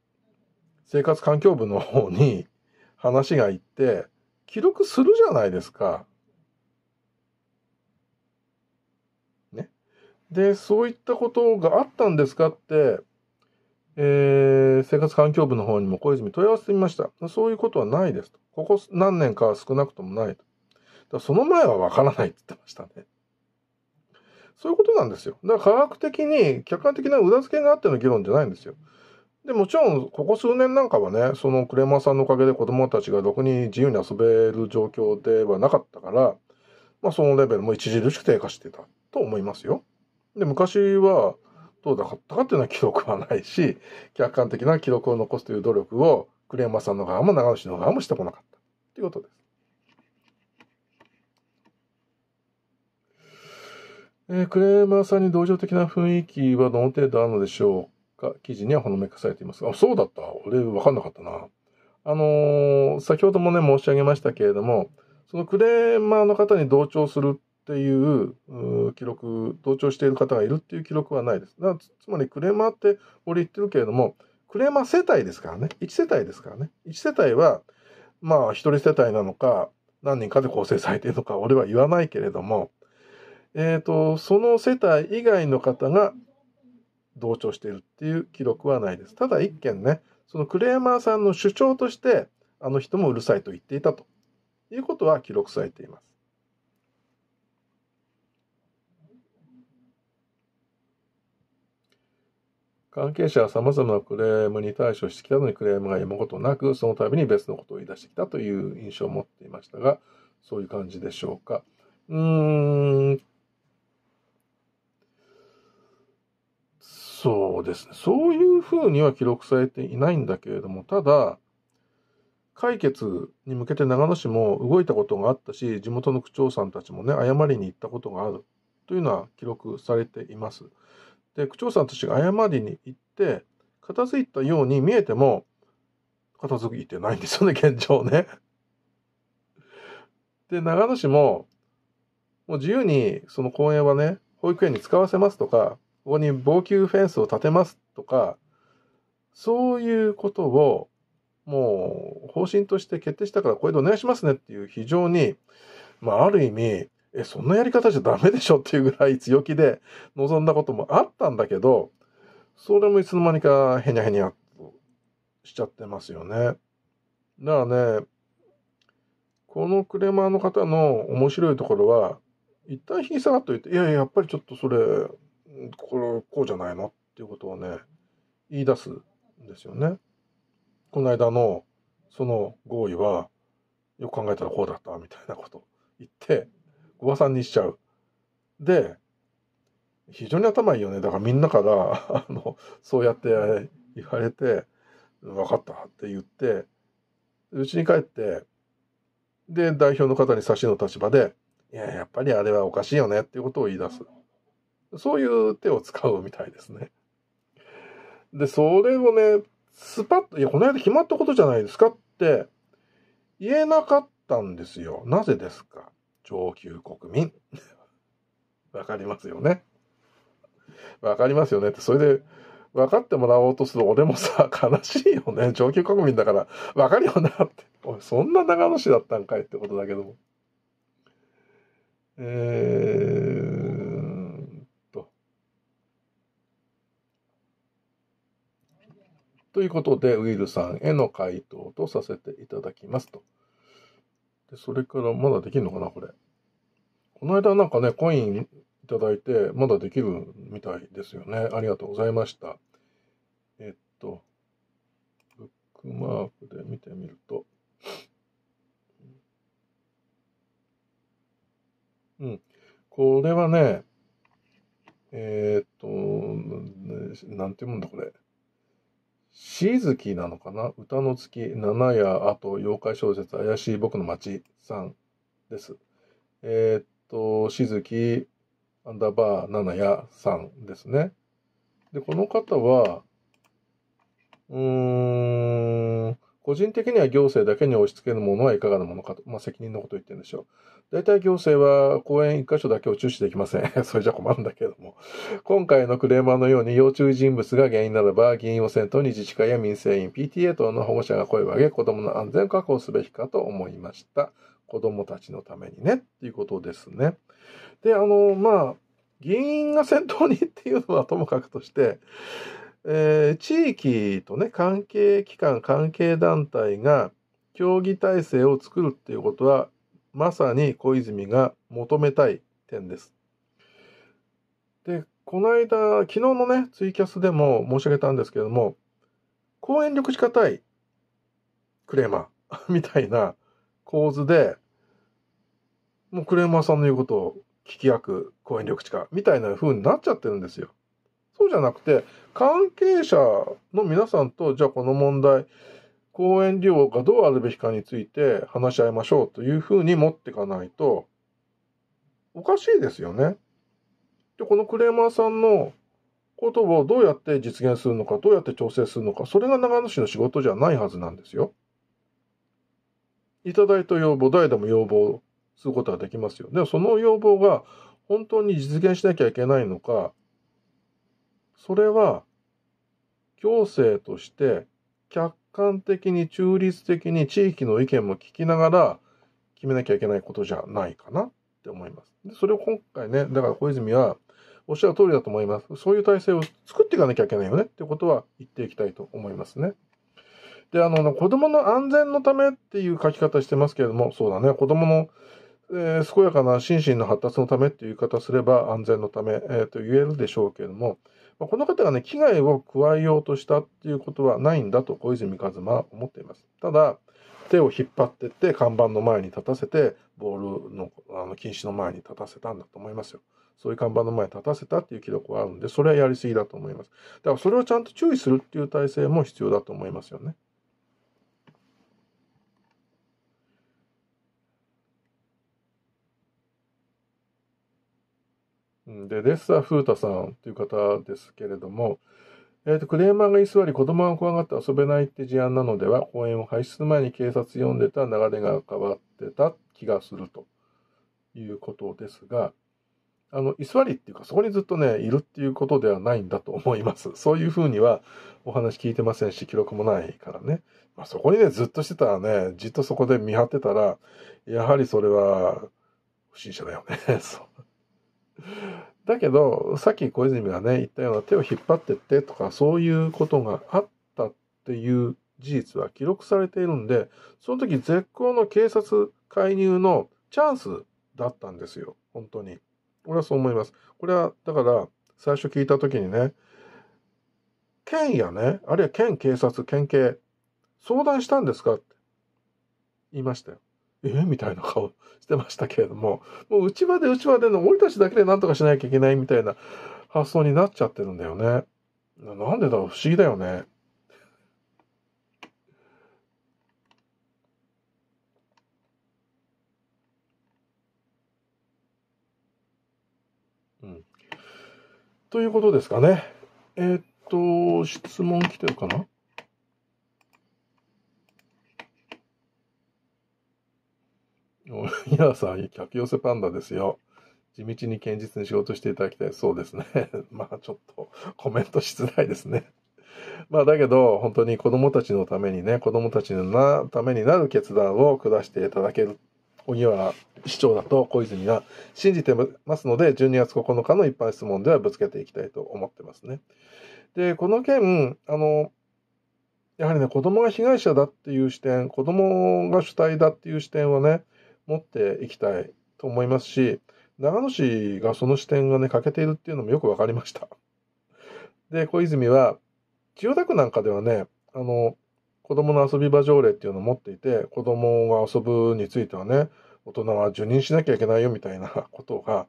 生活環境部の方に話が行って記録するじゃないですか。で、そういったことがあったんですかって、えー、生活環境部の方にも小泉問い合わせてみました。そういうことはないですと。ここ何年かは少なくともないと。だその前はわからないって言ってましたね。そういうことなんですよ。だから科学的に客観的な裏付けがあっての議論じゃないんですよ。で、もちろん、ここ数年なんかはね、そのクレーマーさんのおかげで子供たちがろくに自由に遊べる状況ではなかったから、まあそのレベルも著しく低下してたと思いますよ。で、昔はどうだったかっていうのは記録はないし、客観的な記録を残すという努力を、クレーマーさんの側も長野市の側もしてこなかったということです。えー、クレーマーさんに同情的な雰囲気はどの程度あるのでしょうか記事にはほのめかされていますが、そうだった俺分かんなかったな。あのー、先ほどもね、申し上げましたけれども、そのクレーマーの方に同調するっていう記録、同調している方がいるっていう記録はないです。だつまりクレーマーって俺言ってるけれども、クレーマー世帯ですからね。1世帯ですからね。1世帯は、まあ、1人世帯なのか、何人かで構成されているのか、俺は言わないけれども、えっ、ー、と、その世帯以外の方が同調しているっていう記録はないです。ただ1件ね、そのクレーマーさんの主張として、あの人もうるさいと言っていたということは記録されています。関係者は様々なクレームに対処してきたのにクレームがむことなく、その度に別のことを言い出してきたという印象を持っていましたが、そういう感じでしょうか。うーん。そうですね。そういうふうには記録されていないんだけれども、ただ、解決に向けて長野市も動いたことがあったし、地元の区長さんたちもね、謝りに行ったことがあるというのは記録されています。で区長さんたちが謝りに行って片付いたように見えても片付いてないんですよね現状ね。で長野市ももう自由にその公園はね保育園に使わせますとかここに防球フェンスを建てますとかそういうことをもう方針として決定したからこれでお願いしますねっていう非常に、まあ、ある意味え、そんなやり方じゃダメでしょっていうぐらい強気で臨んだこともあったんだけど、それもいつの間にかへにゃへにゃとしちゃってますよね。だからね、このクレーマーの方の面白いところは、一旦引き下がっといて、いやいや、やっぱりちょっとそれ、これ、こうじゃないのっていうことをね、言い出すんですよね。この間の、その合意は、よく考えたらこうだった、みたいなこと言って、おばさんにしちゃう。で、非常に頭いいよね。だからみんなから あの、そうやって言われて、分かったって言って、うちに帰って、で、代表の方に差しの立場で、いや、やっぱりあれはおかしいよねっていうことを言い出す。そういう手を使うみたいですね。で、それをね、スパッと、いや、この間決まったことじゃないですかって言えなかったんですよ。なぜですか昇級国民。わかりますよね。わかりますよねって、それで、分かってもらおうとする俺もさ、悲しいよね。上級国民だから、わかるよなって。おい、そんな長野市だったんかいってことだけども。えーと。ということで、ウィルさんへの回答とさせていただきますと。でそれから、まだできるのかな、これ。この間なんかね、コインいただいて、まだできるみたいですよね。ありがとうございました。えっと、ブックマークで見てみると、うん。これはね、えー、っと、なんてうもんだこれ。しずきなのかな歌の月、七夜、あと、妖怪小説、怪しい僕の街さんです。えー、っと、しずき、アンダーバー、七やさんですね。で、この方は、うーん、個人的には行政だけに押し付けるものはいかがなものかと、まあ、責任のことを言ってるんでしょう。大体行政は公園一箇所だけを注視できません。それじゃ困るんだけども。今回のクレーマーのように要注意人物が原因ならば、議員を先頭に自治会や民生委員、PTA 等の保護者が声を上げ、子供の安全を確保すべきかと思いました。子供たちのためにね、っていうことですね。で、あの、まあ、議員が先頭にっていうのはともかくとして、えー、地域とね、関係機関、関係団体が協議体制を作るっていうことは、まさに小泉が求めたい点です。で、この間、昨日のね、ツイキャスでも申し上げたんですけれども、公園緑地化対クレーマーみたいな構図で、もうクレーマーさんの言うことを聞き役、公演緑地かみたいな風になっちゃってるんですよ。そうじゃなくて、関係者の皆さんと、じゃあこの問題、講演料がどうあるべきかについて話し合いましょうというふうに持っていかないと、おかしいですよね。で、このクレーマーさんの言葉をどうやって実現するのか、どうやって調整するのか、それが長野市の仕事じゃないはずなんですよ。いただいた要望、誰でも要望することができますよ。でもその要望が本当に実現しなきゃいけないのか、それは行政として客観的に中立的に地域の意見も聞きながら決めなきゃいけないことじゃないかなって思います。でそれを今回ね、だから小泉はおっしゃる通りだと思います。そういう体制を作っていかなきゃいけないよねってことは言っていきたいと思いますね。で、あの、子供の安全のためっていう書き方してますけれども、そうだね、子供のえー、健やかな心身の発達のためっていう言い方すれば安全のため、えー、と言えるでしょうけれども、まあ、この方がね、危害を加えようとしたっていうことはないんだと小泉一馬は思っています。ただ、手を引っ張ってって看板の前に立たせて、ボールのあの禁止の前に立たせたんだと思いますよ。そういう看板の前に立たせたっていう記録はあるんで、それはやりすぎだと思います。だからそれをちゃんと注意するっていう体制も必要だと思いますよね。で、レッサー・フータさんという方ですけれども、えーと、クレーマーが居座り子供が怖がって遊べないって事案なのでは、公園を廃止する前に警察呼んでた流れが変わってた気がするということですが、あの、居座りっていうか、そこにずっとね、いるっていうことではないんだと思います。そういうふうにはお話聞いてませんし、記録もないからね。まあ、そこにね、ずっとしてたらね、じっとそこで見張ってたら、やはりそれは不審者だよね。そうだけど、さっき小泉がね、言ったような手を引っ張ってってとか、そういうことがあったっていう事実は記録されているんで、その時絶好の警察介入のチャンスだったんですよ。本当に。俺はそう思います。これは、だから、最初聞いた時にね、県やね、あるいは県警察、県警、相談したんですかって言いましたよ。えみたいな顔 してましたけれども、もう内輪で内輪での俺たちだけで何とかしなきゃいけないみたいな発想になっちゃってるんだよね。なんでだろう不思議だよね。うん。ということですかね。えー、っと、質問来てるかな皆さん、客寄せパンダですよ。地道に堅実に仕事していただきたい。そうですね。まあちょっとコメントしづらいですね。まあだけど、本当に子供たちのためにね、子供たちのなためになる決断を下していただける。荻原市長だと小泉が信じてますので、12月9日の一般質問ではぶつけていきたいと思ってますね。で、この件、あの、やはりね、子供が被害者だっていう視点、子供が主体だっていう視点はね、持っていきたいと思いますし、長野市がその視点がね、欠けているっていうのもよく分かりました。で、小泉は、千代田区なんかではね、あの、子供の遊び場条例っていうのを持っていて、子供が遊ぶについてはね、大人は受任しなきゃいけないよみたいな ことが、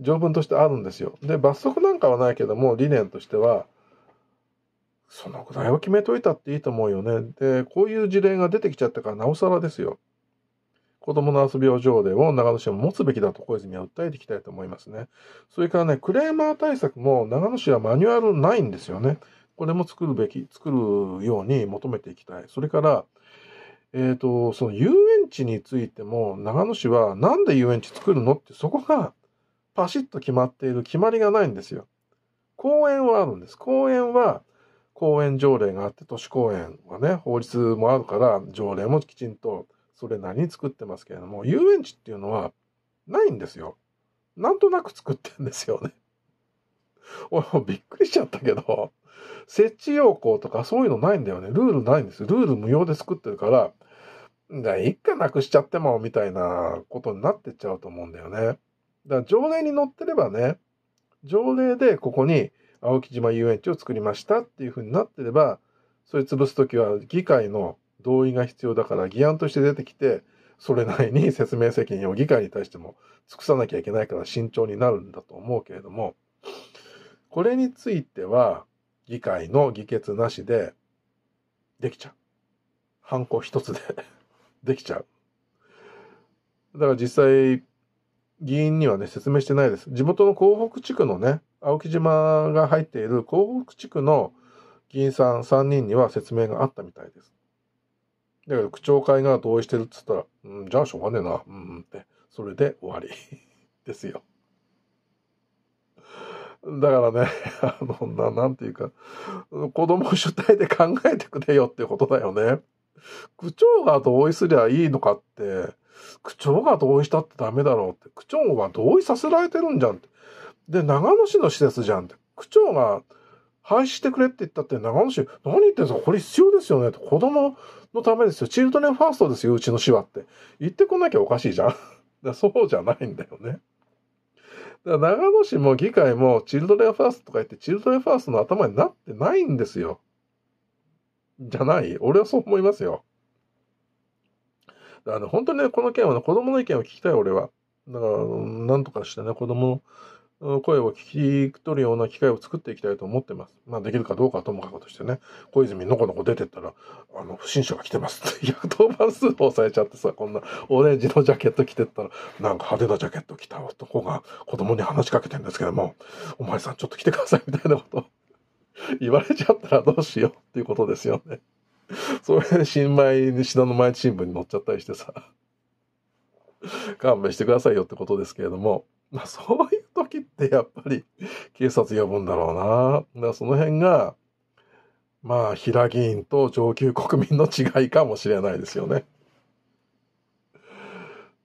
条文としてあるんですよ。で、罰則なんかはないけども、理念としては、そのぐらいは決めといたっていいと思うよね。で、こういう事例が出てきちゃったから、なおさらですよ。子供の遊びを条例を長野市は持つべきだと小泉は訴えていきたいと思いますね。それからね、クレーマー対策も長野市はマニュアルないんですよね。これも作るべき、作るように求めていきたい。それから、えっ、ー、と、その遊園地についても、長野市はなんで遊園地作るのってそこがパシッと決まっている決まりがないんですよ。公園はあるんです。公園は、公園条例があって、都市公園はね、法律もあるから、条例もきちんとそれ何作ってますけれども、遊園地っていうのはないんですよ。なんとなく作ってんですよね。俺 もびっくりしちゃったけど、設置要項とかそういうのないんだよね。ルールないんですよ。ルール無用で作ってるから、だ一家なくしちゃってもみたいなことになってっちゃうと思うんだよね。だから条例に載ってればね、条例でここに青木島遊園地を作りましたっていうふうになってれば、それ潰すときは議会の同意が必要だから議案として出てきて、それなりに説明責任を議会に対しても尽くさなきゃいけないから慎重になるんだと思うけれども、これについては議会の議決なしでできちゃう。犯行一つで できちゃう。だから実際、議員にはね、説明してないです。地元の港北地区のね、青木島が入っている港北地区の議員さん3人には説明があったみたいです。だけど、区長会が同意してるっつったら、うん、じゃあしょうがねえな、うんうんって。それで終わり ですよ。だからね、あの、ななんていうか、子供主体で考えてくれよってことだよね。区長が同意すりゃいいのかって、区長が同意したってダメだろうって、区長は同意させられてるんじゃんって。で、長野市の施設じゃんって。区長が廃止してくれって言ったって、長野市、何言ってんすかこれ必要ですよねと。子供のためですよ。チルドレンファーストですよ、うちの市はって。言ってこなきゃおかしいじゃん。だそうじゃないんだよね。だから長野市も議会も、チルドレンファーストとか言って、チルドレンファーストの頭になってないんですよ。じゃない俺はそう思いますよ。だから、ね、本当にね、この件はね、子供の意見を聞きたい、俺は。だから、なんとかしてね、子供の声を聞き取るような機会を作っていきたいと思ってます。まあ、できるかどうかともかくとしてね、小泉のこのこ出てったら、あの、不審者が来てますって110 番通報抑えちゃってさ、こんなオレンジのジャケット着てったら、なんか派手なジャケット着た男が子供に話しかけてんですけども、お前さんちょっと来てくださいみたいなこと 言われちゃったらどうしようっていうことですよね。それで新米、西田の前新聞に載っちゃったりしてさ、勘弁してくださいよってことですけれども、まあそうい時ってやっぱり 警察呼ぶんだろうな。だからその辺が、まあ、平議員と上級国民の違いかもしれないですよね。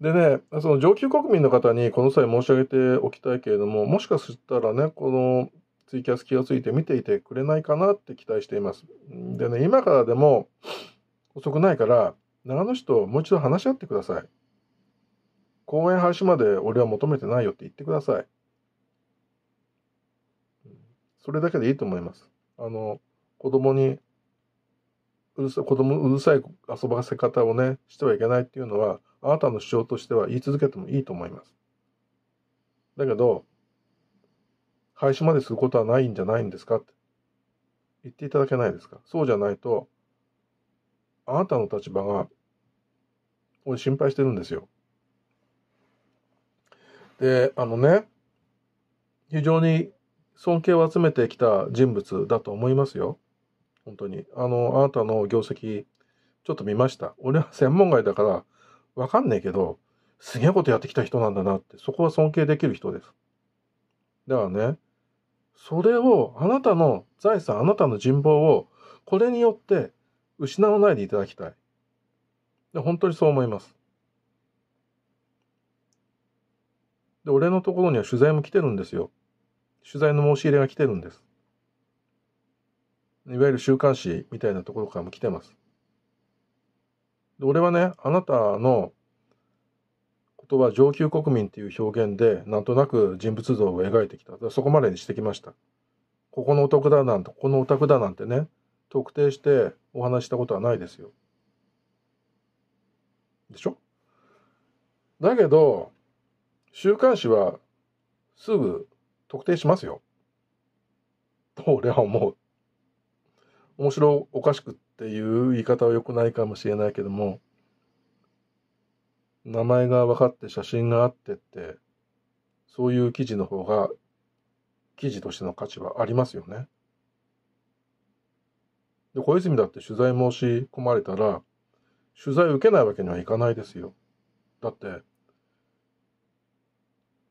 でね、その上級国民の方にこの際申し上げておきたいけれども、もしかしたらね、このツイキャス気がついて見ていてくれないかなって期待しています。でね、今からでも遅くないから、長野市ともう一度話し合ってください。公演廃止まで俺は求めてないよって言ってください。それだけでいいと思います。あの、子供に、うるさ子供うるさい遊ばせ方をね、してはいけないっていうのは、あなたの主張としては言い続けてもいいと思います。だけど、廃止まですることはないんじゃないんですかって言っていただけないですか。そうじゃないと、あなたの立場が、俺心配してるんですよ。で、あのね、非常に尊敬を集めてきた人物だと思いますよ。本当に。あの、あなたの業績、ちょっと見ました。俺は専門外だから、わかんねえけど、すげえことやってきた人なんだなって、そこは尊敬できる人です。だからね、それを、あなたの財産、あなたの人望を、これによって失わないでいただきたい。で本当にそう思います。で、俺のところには取材も来てるんですよ。取材の申し入れが来てるんです。いわゆる週刊誌みたいなところからも来てます。で俺はね、あなたの言葉、上級国民っていう表現で、なんとなく人物像を描いてきた。そこまでにしてきました。ここのお宅だなんて、ここのお宅だなんてね、特定してお話したことはないですよ。でしょだけど、週刊誌はすぐ特定しますよ。と俺は思う。面白おかしくっていう言い方は良くないかもしれないけども、名前が分かって写真があってって、そういう記事の方が、記事としての価値はありますよね。で、小泉だって取材申し込まれたら、取材受けないわけにはいかないですよ。だって、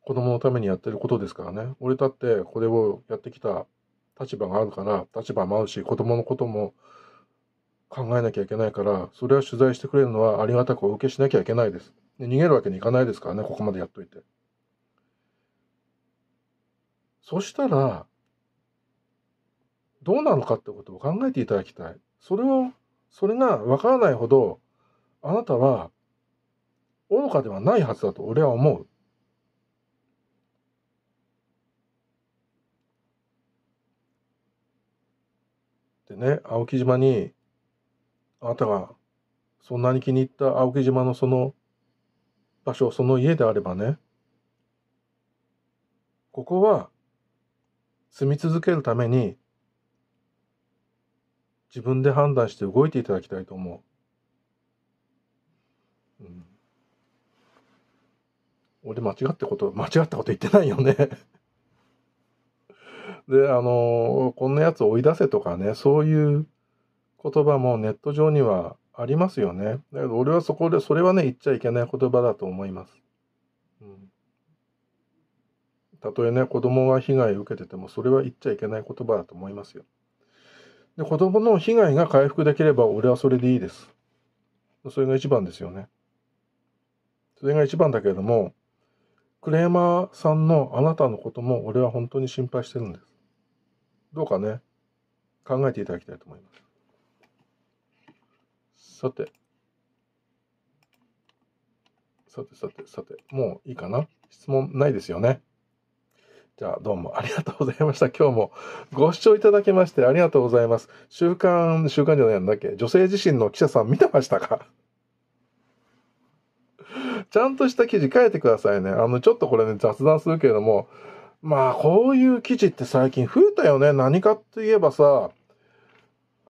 子供のためにやってることですからね。俺だってこれをやってきた立場があるから、立場もあるし、子供のことも考えなきゃいけないから、それは取材してくれるのはありがたくお受けしなきゃいけないです。で逃げるわけにいかないですからね、ここまでやっといて。そしたら、どうなのかってことを考えていただきたい。それを、それがわからないほど、あなたは愚かではないはずだと俺は思う。でね青木島にあなたがそんなに気に入った青木島のその場所その家であればねここは住み続けるために自分で判断して動いていただきたいと思う。うん、俺間違ったこと間違ったこと言ってないよねで、あの、こんなやつ追い出せとかね、そういう言葉もネット上にはありますよね。だけど俺はそこで、それはね、言っちゃいけない言葉だと思います。うん。たとえね、子供が被害を受けてても、それは言っちゃいけない言葉だと思いますよ。で、子供の被害が回復できれば、俺はそれでいいです。それが一番ですよね。それが一番だけれども、クレーマーさんのあなたのことも俺は本当に心配してるんです。どうかね、考えていただきたいと思います。さて、さてさてさて、もういいかな質問ないですよね。じゃあどうもありがとうございました。今日もご視聴いただきましてありがとうございます。週刊、週刊じゃないんだっけ女性自身の記者さん見てましたかちゃんとした記事書いてくださいね。あの、ちょっとこれね、雑談するけれども、まあ、こういう記事って最近増えたよね。何かって言えばさ、